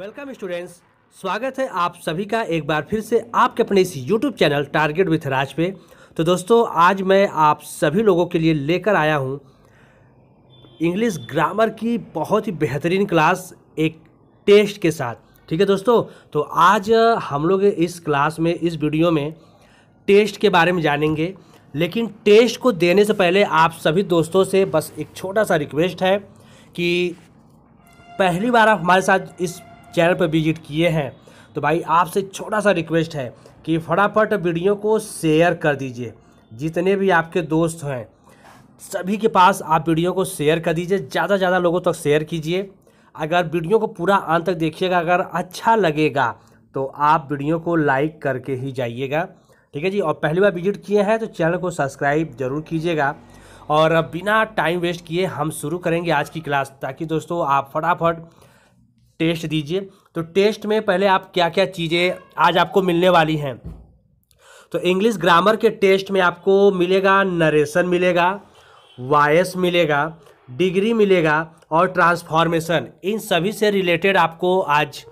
welcome students स्वागत है आप सभी का एक बार फिर से आपके अपने इस YouTube channel target with Raj पे तो दोस्तों आज मैं आप सभी लोगों के लिए लेकर आया हूँ इंग्लिश ग्रामर की बहुत ही बेहतरीन क्लास एक टेस्ट के साथ ठीक है दोस्तों तो आज हम लोग इस क्लास में इस वीडियो में टेस्ट के बारे में जानेंगे लेकिन टेस्ट को देने से पहले आप सभी दोस्तों से बस एक छोटा सा रिक्वेस्ट है कि पहली बार आप हमारे साथ इस चैनल पर विजिट किए हैं तो भाई आपसे छोटा सा रिक्वेस्ट है कि फटाफट वीडियो को शेयर कर दीजिए जितने भी आपके दोस्त हैं सभी के पास आप वीडियो को शेयर कर दीजिए ज़्यादा से ज़्यादा लोगों तक तो शेयर कीजिए अगर वीडियो को पूरा अंत तक देखिएगा अगर अच्छा लगेगा तो आप वीडियो को लाइक करके ही जाइएगा ठीक है जी और पहली बार विजिट किए हैं तो चैनल को सब्सक्राइब जरूर कीजिएगा और बिना टाइम वेस्ट किए हम शुरू करेंगे आज की क्लास ताकि दोस्तों आप फटाफट टेस्ट दीजिए तो टेस्ट में पहले आप क्या क्या चीज़ें आज आपको मिलने वाली हैं तो इंग्लिश ग्रामर के टेस्ट में आपको मिलेगा नरेशन मिलेगा वायस मिलेगा डिग्री मिलेगा और ट्रांसफॉर्मेशन इन सभी से रिलेटेड आपको आज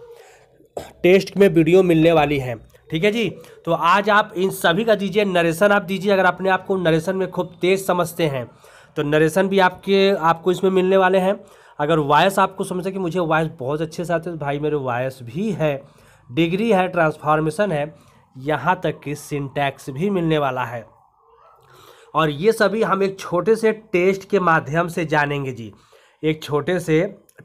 टेस्ट में वीडियो मिलने वाली है ठीक है जी तो आज आप इन सभी का दीजिए नरेशन आप दीजिए अगर अपने आप को नरेशन में खूब तेज़ समझते हैं तो नरेशन भी आपके आपको इसमें मिलने वाले हैं अगर वॉयस आपको समझे कि मुझे वॉयस बहुत अच्छे से आते तो भाई मेरे वॉयस भी है डिग्री है ट्रांसफॉर्मेशन है यहाँ तक कि सिंटैक्स भी मिलने वाला है और ये सभी हम एक छोटे से टेस्ट के माध्यम से जानेंगे जी एक छोटे से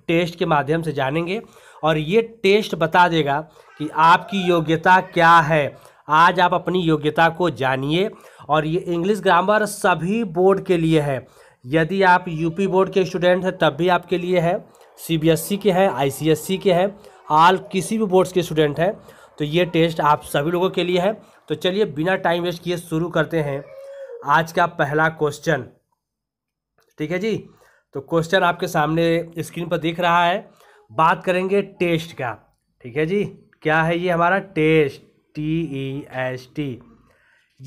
टेस्ट के माध्यम से जानेंगे और ये टेस्ट बता देगा कि आपकी योग्यता क्या है आज आप अपनी योग्यता को जानिए और ये इंग्लिश ग्रामर सभी बोर्ड के लिए है यदि आप यूपी बोर्ड के स्टूडेंट हैं तब भी आपके लिए है सीबीएसई के हैं आईसीएसई के हैं आल किसी भी बोर्ड्स के स्टूडेंट हैं तो ये टेस्ट आप सभी लोगों के लिए है तो चलिए बिना टाइम वेस्ट किए शुरू करते हैं आज का पहला क्वेश्चन ठीक है जी तो क्वेश्चन आपके सामने स्क्रीन पर दिख रहा है बात करेंगे टेस्ट का ठीक है जी क्या है ये हमारा test T E S T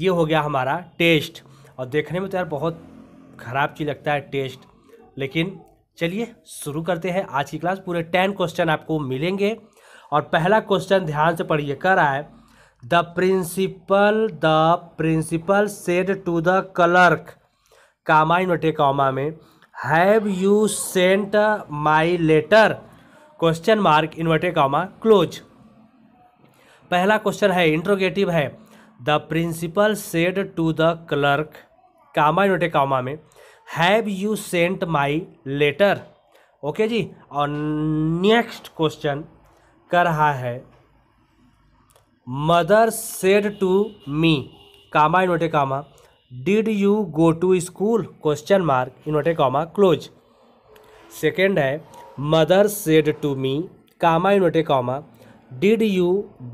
ये हो गया हमारा टेस्ट और देखने में तो यार बहुत ख़राब चीज़ लगता है टेस्ट लेकिन चलिए शुरू करते हैं आज की क्लास पूरे टेन क्वेश्चन आपको मिलेंगे और पहला क्वेश्चन ध्यान से पढ़िए कर रहा है the principal the principal said to the clerk comma inverted comma में have you sent my letter question mark inverted comma close पहला क्वेश्चन है इंट्रोगेटिव है the principal said to the clerk comma note comma में have you sent my letter okay जी और next question कर रहा है mother said to me comma inverted comma did you go to school question mark inverted comma close second है mother said to me comma inverted comma did you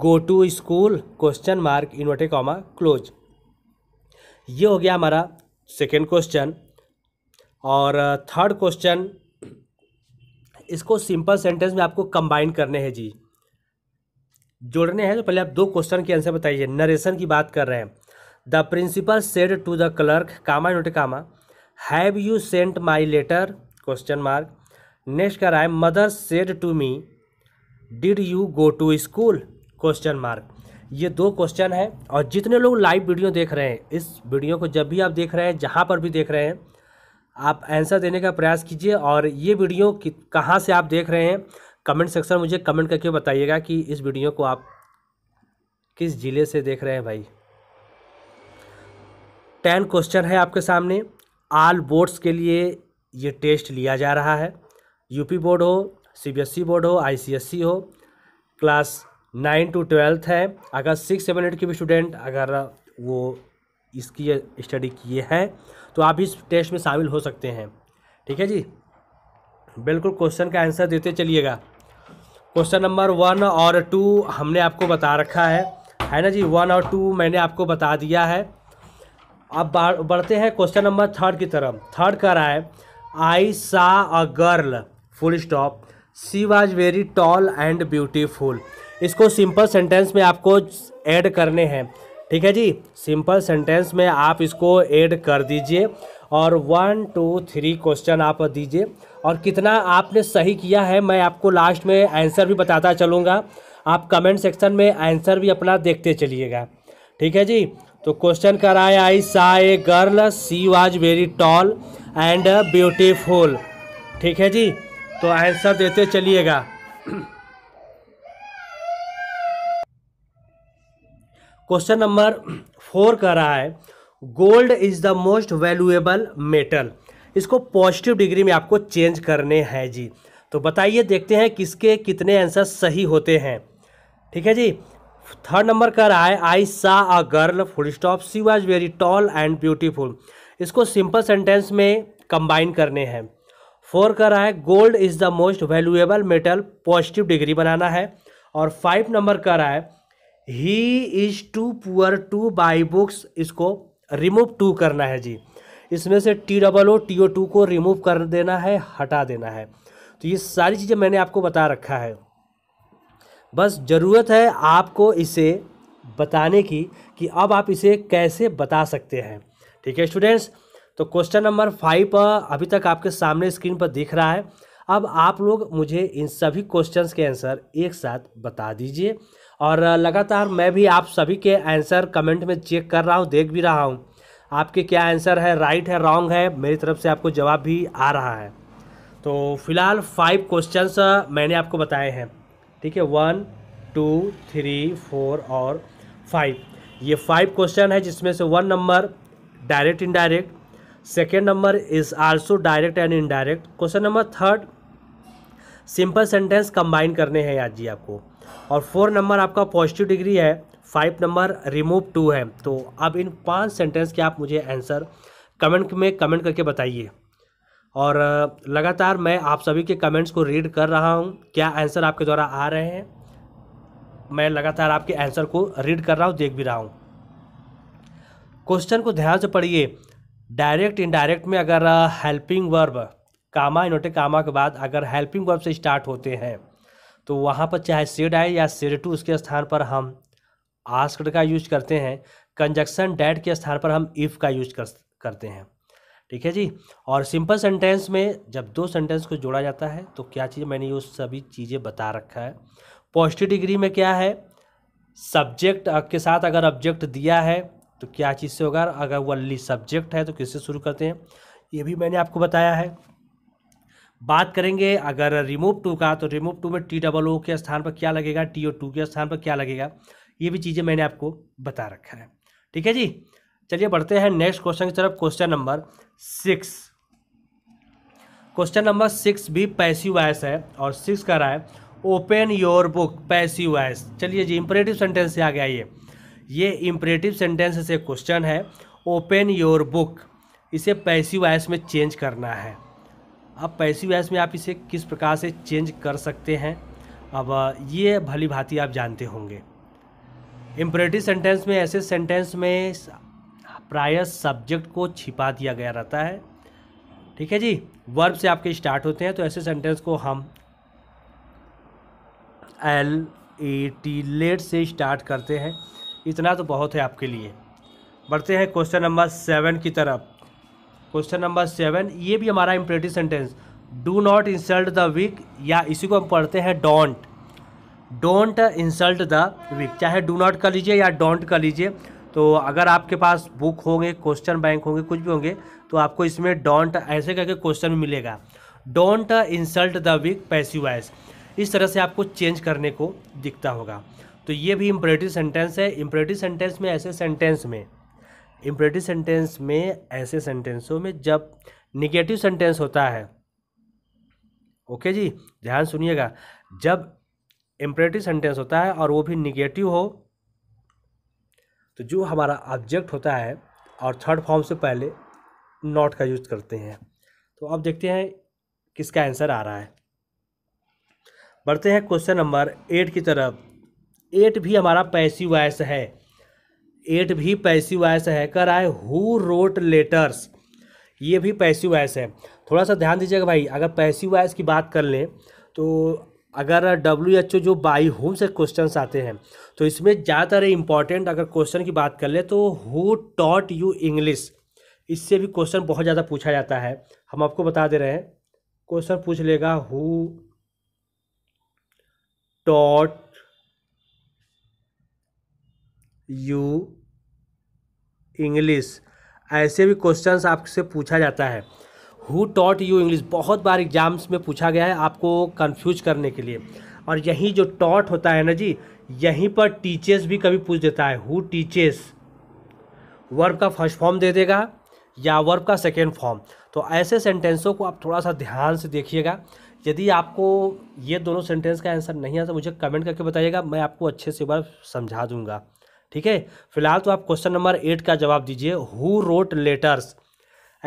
go to school question mark inverted comma close ये हो गया हमारा second question और third question इसको simple sentence में आपको combine करने हैं जी जोड़ने हैं तो पहले आप दो क्वेश्चन के आंसर बताइए नरेशन की बात कर रहे हैं the principal said to the clerk comma note comma have you sent my letter question mark next कर रहा है mother said to me did you go to school question mark ये दो क्वेश्चन है और जितने लोग लाइव वीडियो देख रहे हैं इस वीडियो को जब भी आप देख रहे हैं जहाँ पर भी देख रहे हैं आप आंसर देने का प्रयास कीजिए और ये वीडियो कहाँ से आप देख रहे हैं कमेंट सेक्शन मुझे कमेंट करके बताइएगा कि इस वीडियो को आप किस ज़िले से देख रहे हैं भाई टेन क्वेश्चन है आपके सामने आल बोर्ड्स के लिए ये टेस्ट लिया जा रहा है यूपी बोर्ड हो सीबीएसई बोर्ड e हो आईसीएसई e हो क्लास नाइन टू ट्वेल्थ है अगर सिक्स सेवन एट के भी स्टूडेंट अगर वो इसकी स्टडी किए हैं तो आप इस टेस्ट में शामिल हो सकते हैं ठीक है जी बिल्कुल क्वेश्चन का आंसर देते चलिएगा क्वेश्चन नंबर वन और टू हमने आपको बता रखा है है ना जी वन और टू मैंने आपको बता दिया है अब बढ़ते हैं क्वेश्चन नंबर थर्ड की तरफ थर्ड कर रहा है I saw a girl full stop she was very tall and beautiful इसको सिंपल सेंटेंस में आपको ऐड करने हैं ठीक है जी सिंपल सेंटेंस में आप इसको ऐड कर दीजिए और वन टू थ्री क्वेश्चन आप दीजिए और कितना आपने सही किया है मैं आपको लास्ट में आंसर भी बताता चलूँगा आप कमेंट सेक्शन में आंसर भी अपना देखते चलिएगा ठीक है जी तो क्वेश्चन कराए I saw a girl she was very tall and beautiful ठीक है जी तो आंसर देते चलिएगा क्वेश्चन नंबर फोर कर रहा है gold is the most valuable metal इसको पॉजिटिव डिग्री में आपको चेंज करने हैं जी तो बताइए देखते हैं किसके कितने आंसर सही होते हैं ठीक है जी थर्ड नंबर कह रहा है I saw a girl full stop she was very tall and beautiful इसको सिंपल सेंटेंस में कंबाइन करने हैं फोर कर रहा है gold is the most valuable metal positive degree बनाना है और फाइव नंबर कर रहा है he is too poor to buy books इसको रिमूव टू करना है जी इसमें से T double O T O to को रिमूव कर देना है हटा देना है तो ये सारी चीज़ें मैंने आपको बता रखा है बस ज़रूरत है आपको इसे बताने की कि अब आप इसे कैसे बता सकते हैं ठीक है स्टूडेंट्स तो क्वेश्चन नंबर फाइव अभी तक आपके सामने स्क्रीन पर दिख रहा है अब आप लोग मुझे इन सभी क्वेश्चंस के आंसर एक साथ बता दीजिए और लगातार मैं भी आप सभी के आंसर कमेंट में चेक कर रहा हूँ देख भी रहा हूँ आपके क्या आंसर है राइट है रॉन्ग है मेरी तरफ से आपको जवाब भी आ रहा है तो फिलहाल फाइव क्वेश्चंस मैंने आपको बताए हैं ठीक है वन टू थ्री फोर और फाइव ये फाइव क्वेश्चन है जिसमें से one number direct indirect second number is also direct and indirect question number third simple sentence combine करने हैं आज जी आपको और फोर नंबर आपका पॉजिटिव डिग्री है फाइव नंबर रिमूव टू है तो अब इन पांच सेंटेंस के आप मुझे आंसर कमेंट में कमेंट करके बताइए और लगातार मैं आप सभी के कमेंट्स को रीड कर रहा हूँ क्या आंसर आपके द्वारा आ रहे हैं मैं लगातार आपके आंसर को रीड कर रहा हूँ देख भी रहा हूँ क्वेश्चन को ध्यान से पढ़िए डायरेक्ट इनडायरेक्ट में अगर हेल्पिंग वर्ब कामा इनोटे कामा के बाद अगर हेल्पिंग वर्ब से स्टार्ट होते हैं तो वहाँ पर चाहे सेड आई या सेड टू उसके स्थान पर हम आस्कड का यूज करते हैं कंजक्शन डैट के स्थान पर हम इफ़ का यूज कर करते हैं ठीक है जी और सिंपल सेंटेंस में जब दो सेंटेंस को जोड़ा जाता है तो क्या चीज़ मैंने ये सभी चीज़ें बता रखा है पॉजिटिव डिग्री में क्या है सब्जेक्ट के साथ अगर ऑब्जेक्ट दिया है तो क्या चीज़ से होगा अगर वह सब्जेक्ट है तो किससे शुरू करते हैं ये भी मैंने आपको बताया है बात करेंगे अगर रिमूव टू का तो रिमूव टू में टी डबल ओ के स्थान पर क्या लगेगा टी ओ टू के स्थान पर क्या लगेगा ये भी चीज़ें मैंने आपको बता रखा है ठीक है जी चलिए बढ़ते हैं नेक्स्ट क्वेश्चन की तरफ question number six question number six भी पैसिव वॉइस है और सिक्स कह रहा है open your book passive voice चलिए जी इम्परेटिव सेंटेंस से आ गया ये ये इम्परेटिव सेंटेंस से क्वेश्चन है ओपन योर बुक इसे पैसिव वॉइस में चेंज करना है अब पैसिव वैस में आप इसे किस प्रकार से चेंज कर सकते हैं अब ये भली भांति आप जानते होंगे इम्परेटिव सेंटेंस में ऐसे सेंटेंस में प्राय सब्जेक्ट को छिपा दिया गया रहता है ठीक है जी वर्ब से आपके स्टार्ट होते हैं तो ऐसे सेंटेंस को हम एल ए टी लेट से स्टार्ट करते हैं इतना तो बहुत है आपके लिए बढ़ते हैं क्वेश्चन नंबर सेवन की तरफ क्वेश्चन नंबर सेवन ये भी हमारा imperative sentence do not insult the weak या इसी को हम पढ़ते हैं don't don't insult the weak चाहे डू नॉट कर लीजिए या डोंट कर लीजिए तो अगर आपके पास बुक होंगे क्वेश्चन बैंक होंगे कुछ भी होंगे तो आपको इसमें डोंट ऐसे करके क्वेश्चन मिलेगा don't insult the weak wise इस तरह से आपको चेंज करने को दिखता होगा तो ये भी इम्परेटिव सेंटेंस है इम्परेटिव सेंटेंस में ऐसे सेंटेंस में इम्परेटिव सेंटेंस में ऐसे सेंटेंसों में जब निगेटिव सेंटेंस होता है ओके जी ध्यान सुनिएगा जब इम्परेटिव सेंटेंस होता है और वो भी निगेटिव हो तो जो हमारा ऑब्जेक्ट होता है और थर्ड फॉर्म से पहले नॉट का यूज करते हैं तो अब देखते हैं किसका आंसर आ रहा है बढ़ते हैं क्वेश्चन नंबर एट की तरफ एट भी हमारा पैसिव वॉइस है एट भी पैसिव है कर आए हु रोट लेटर्स ये भी पैसिव आयस है थोड़ा सा ध्यान दीजिएगा भाई अगर पैसिव आयस की बात कर लें तो अगर डब्ल्यू एच ओ जो बाई होम से क्वेश्चन आते हैं तो इसमें ज़्यादातर इंपॉर्टेंट अगर क्वेश्चन की बात कर ले तो हु टॉट यू इंग्लिश इससे भी क्वेश्चन बहुत ज़्यादा पूछा जाता है हम आपको बता दे रहे हैं क्वेश्चन पूछ लेगा हु टॉट यू इंग्लिश ऐसे भी क्वेश्चंस आपसे पूछा जाता है हु टॉट यू इंग्लिश बहुत बार एग्जाम्स में पूछा गया है आपको कन्फ्यूज करने के लिए और यही जो टॉट होता है ना जी यहीं पर टीचर्स भी कभी पूछ देता है हु टीचर्स वर्ब का फर्स्ट फॉर्म दे देगा या वर्ब का सेकेंड फॉर्म तो ऐसे सेंटेंसों को आप थोड़ा सा ध्यान से देखिएगा यदि आपको ये दोनों सेंटेंस का आंसर नहीं आता मुझे कमेंट करके बताइएगा मैं आपको अच्छे से बार समझा दूंगा ठीक है फिलहाल तो आप क्वेश्चन नंबर एट का जवाब दीजिए हु रोट लेटर्स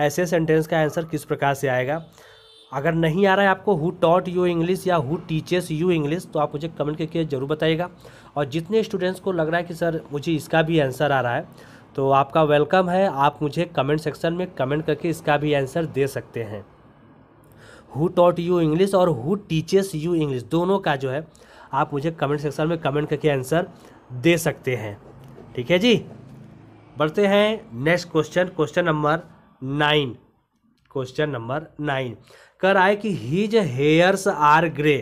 ऐसे सेंटेंस का आंसर किस प्रकार से आएगा अगर नहीं आ रहा है आपको हु टॉट यू इंग्लिश या हु टीचेस यू इंग्लिश तो आप मुझे कमेंट करके ज़रूर बताइएगा और जितने स्टूडेंट्स को लग रहा है कि सर मुझे इसका भी आंसर आ रहा है तो आपका वेलकम है आप मुझे कमेंट सेक्शन में कमेंट करके इसका भी आंसर दे सकते हैं हु टॉट यू इंग्लिश और हु टीचेस यू इंग्लिश दोनों का जो है आप मुझे कमेंट सेक्शन में कमेंट करके आंसर दे सकते हैं ठीक है जी बढ़ते हैं next question question number nine question number nine कर आए कि his hairs are grey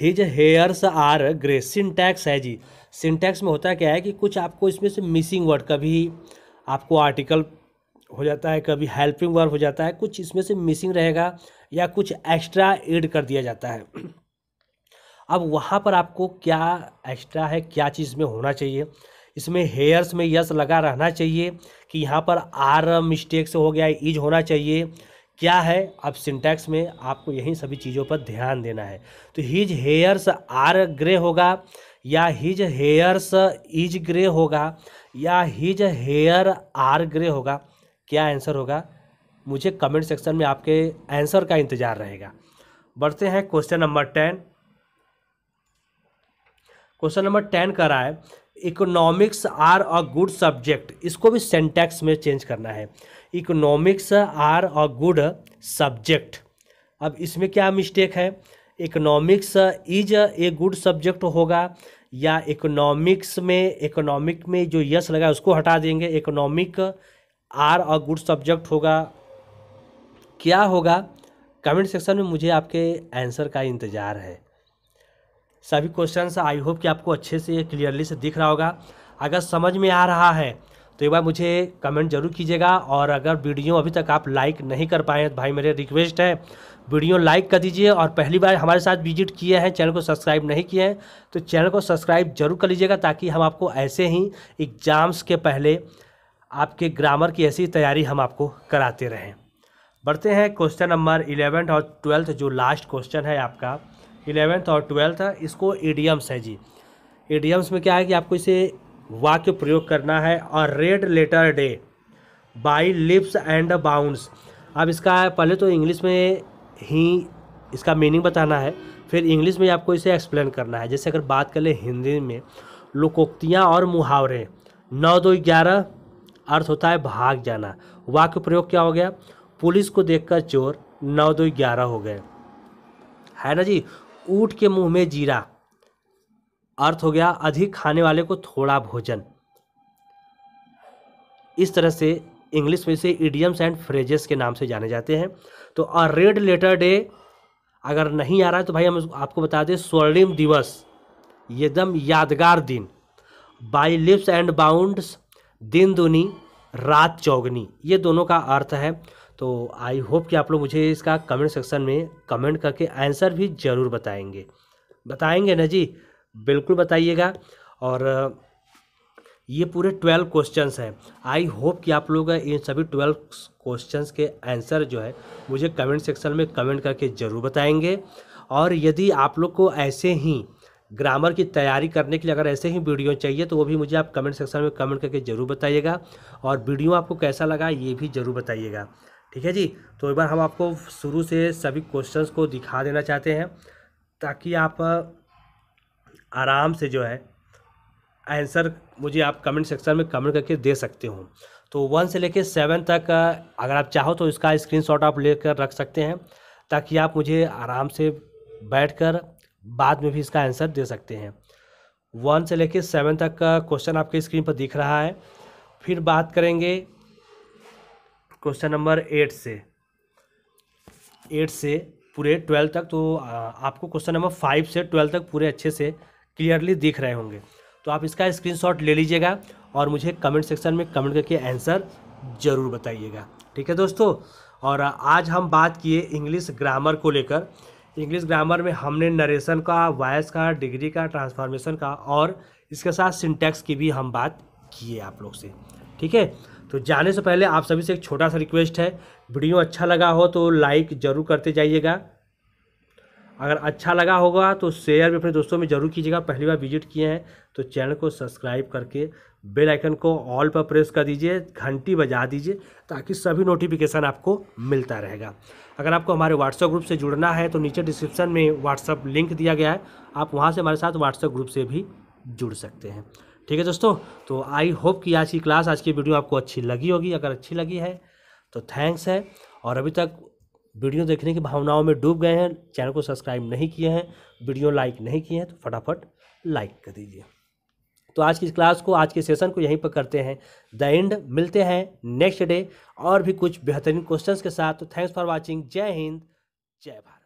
his hairs are grey syntax है जी सिंटैक्स में होता क्या है कि कुछ आपको इसमें से मिसिंग वर्ड कभी आपको आर्टिकल हो जाता है कभी हेल्पिंग वर्ड हो जाता है कुछ इसमें से मिसिंग रहेगा या कुछ एक्स्ट्रा एड कर दिया जाता है अब वहाँ पर आपको क्या एक्स्ट्रा है क्या चीज़ में होना चाहिए इसमें हेयर्स में यस लगा रहना चाहिए कि यहाँ पर आर मिस्टेक से हो गया इज होना चाहिए क्या है अब सिंटैक्स में आपको यही सभी चीज़ों पर ध्यान देना है तो हिज हेयर्स आर ग्रे होगा या हिज हेयर्स इज ग्रे होगा या हिज हेयर आर ग्रे होगा क्या आंसर होगा मुझे कमेंट सेक्शन में आपके आंसर का इंतज़ार रहेगा बढ़ते हैं question number ten question number ten कर रहा है economics are a good subject इसको भी सेंटेक्स में चेंज करना है economics are a good subject अब इसमें क्या मिस्टेक है economics is a good subject होगा या इकोनॉमिक्स में इकोनॉमिक में जो यस लगा उसको हटा देंगे economic are a good subject होगा क्या होगा कमेंट सेक्शन में मुझे आपके आंसर का इंतज़ार है सभी क्वेश्चन आई होप कि आपको अच्छे से क्लियरली से दिख रहा होगा अगर समझ में आ रहा है तो एक बार मुझे कमेंट जरूर कीजिएगा और अगर वीडियो अभी तक आप लाइक नहीं कर पाए हैं तो भाई मेरे रिक्वेस्ट है वीडियो लाइक कर दीजिए और पहली बार हमारे साथ विजिट किए हैं चैनल को सब्सक्राइब नहीं किए हैं तो चैनल को सब्सक्राइब जरूर कर लीजिएगा ताकि हम आपको ऐसे ही एग्ज़ाम्स के पहले आपके ग्रामर की ऐसी तैयारी हम आपको कराते रहें बढ़ते हैं क्वेश्चन नंबर इलेवेंथ और ट्वेल्थ जो लास्ट क्वेश्चन है आपका इलेवेंथ और ट्वेल्थ इसको एडियम्स है जी एडियम्स में क्या है कि आपको इसे वाक्य प्रयोग करना है और red letter day by leaps and bound अब इसका पहले तो इंग्लिश में ही इसका मीनिंग बताना है फिर इंग्लिश में आपको इसे एक्सप्लेन करना है जैसे अगर बात कर ले हिंदी में लोकोक्तियाँ और मुहावरे नौ दो ग्यारह अर्थ होता है भाग जाना वाक्य प्रयोग क्या हो गया पुलिस को देखकर चोर नौ दो ग्यारह हो गए है ना जी ऊँट के मुंह में जीरा अर्थ हो गया अधिक खाने वाले को थोड़ा भोजन इस तरह से इंग्लिश में से इडियम्स एंड फ्रेजेस के नाम से जाने जाते हैं तो अ रेड लेटर डे अगर नहीं आ रहा है तो भाई हम आपको बता दें स्वर्णिम दिवस एकदम यादगार दिन बाई लिप्स एंड बाउंड्स दिन दुनी रात चौगनी ये दोनों का अर्थ है तो आई होप कि आप लोग मुझे इसका कमेंट सेक्शन में कमेंट करके आंसर भी ज़रूर बताएंगे बताएंगे ना जी बिल्कुल बताइएगा और ये पूरे ट्वेल्व क्वेश्चंस हैं आई होप कि आप लोग इन सभी ट्वेल्व क्वेश्चंस के आंसर जो है मुझे कमेंट सेक्शन में कमेंट करके ज़रूर बताएंगे और यदि आप लोग को ऐसे ही ग्रामर की तैयारी करने के लिए अगर ऐसे ही वीडियो चाहिए तो वो भी मुझे आप कमेंट सेक्शन में कमेंट करके ज़रूर बताइएगा और वीडियो आपको कैसा लगा ये भी ज़रूर बताइएगा ठीक है जी तो एक बार हम आपको शुरू से सभी क्वेश्चंस को दिखा देना चाहते हैं ताकि आप आराम से जो है आंसर मुझे आप कमेंट सेक्शन में कमेंट करके दे सकते हो तो वन से लेकर सेवन तक अगर आप चाहो तो इसका स्क्रीनशॉट आप लेकर रख सकते हैं ताकि आप मुझे आराम से बैठकर बाद में भी इसका आंसर दे सकते हैं वन से लेकर सेवन तक का क्वेश्चन आपके स्क्रीन पर दिख रहा है फिर बात करेंगे क्वेश्चन नंबर एट से एट से पूरे ट्वेल्व तक तो आपको क्वेश्चन नंबर फाइव से ट्वेल्व तक पूरे अच्छे से क्लियरली दिख रहे होंगे तो आप इसका स्क्रीनशॉट ले लीजिएगा और मुझे कमेंट सेक्शन में कमेंट करके आंसर ज़रूर बताइएगा ठीक है दोस्तों और आज हम बात किए इंग्लिश ग्रामर को लेकर इंग्लिश ग्रामर में हमने नरेशन का वॉयस का डिग्री का ट्रांसफॉर्मेशन का और इसके साथ सिंटैक्स की भी हम बात किए आप लोग से ठीक है तो जाने से पहले आप सभी से एक छोटा सा रिक्वेस्ट है वीडियो अच्छा लगा हो तो लाइक ज़रूर करते जाइएगा अगर अच्छा लगा होगा तो शेयर भी अपने दोस्तों में ज़रूर कीजिएगा पहली बार विजिट किए हैं तो चैनल को सब्सक्राइब करके बेल आइकन को ऑल पर प्रेस कर दीजिए घंटी बजा दीजिए ताकि सभी नोटिफिकेशन आपको मिलता रहेगा अगर आपको हमारे व्हाट्सएप ग्रुप से जुड़ना है तो नीचे डिस्क्रिप्शन में व्हाट्सअप लिंक दिया गया है आप वहाँ से हमारे साथ व्हाट्सएप ग्रुप से भी जुड़ सकते हैं ठीक है दोस्तों तो आई होप कि आज की क्लास आज की वीडियो आपको अच्छी लगी होगी अगर अच्छी लगी है तो थैंक्स है और अभी तक वीडियो देखने की भावनाओं में डूब गए हैं चैनल को सब्सक्राइब नहीं किए हैं वीडियो लाइक नहीं किए हैं तो फटाफट लाइक कर दीजिए तो आज की क्लास को आज के सेशन को यहीं पर करते हैं द एंड मिलते हैं नेक्स्ट डे और भी कुछ बेहतरीन क्वेश्चंस के साथ तो थैंक्स फॉर वाचिंग जय हिंद जय भारत